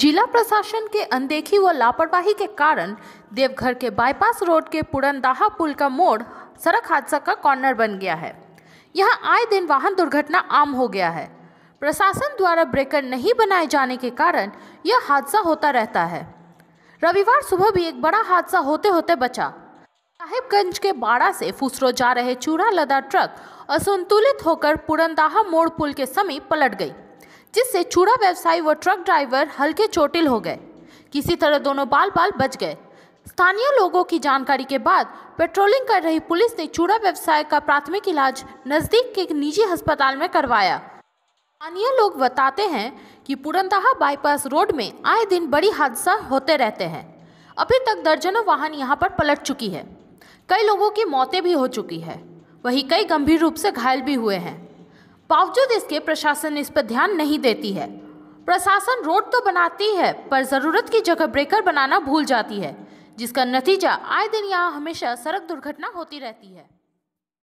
जिला प्रशासन के अनदेखी व लापरवाही के कारण देवघर के बाईपास रोड के पुरनदाहा पुल का मोड़ सड़क हादसा का कॉर्नर बन गया है यहाँ आए दिन वाहन दुर्घटना आम हो गया है प्रशासन द्वारा ब्रेकर नहीं बनाए जाने के कारण यह हादसा होता रहता है रविवार सुबह भी एक बड़ा हादसा होते होते बचा साहेबगंज के बाड़ा से फुसरो जा रहे चूड़ा लदा ट्रक असंतुलित होकर पुरनदाहा मोड़ पुल के समीप पलट गई जिससे चूड़ा व्यवसायी व ट्रक ड्राइवर हल्के चोटिल हो गए किसी तरह दोनों बाल बाल बच गए स्थानीय लोगों की जानकारी के बाद पेट्रोलिंग कर रही पुलिस ने चूड़ा व्यवसाय का प्राथमिक इलाज नज़दीक के एक निजी अस्पताल में करवाया स्थानीय लोग बताते हैं कि पुरंदहा बाईपास रोड में आए दिन बड़ी हादसा होते रहते हैं अभी तक दर्जनों वाहन यहाँ पर पलट चुकी है कई लोगों की मौतें भी हो चुकी है वहीं कई गंभीर रूप से घायल भी हुए हैं बावजूद इसके प्रशासन इस पर ध्यान नहीं देती है प्रशासन रोड तो बनाती है पर ज़रूरत की जगह ब्रेकर बनाना भूल जाती है जिसका नतीजा आए दिन यहाँ हमेशा सड़क दुर्घटना होती रहती है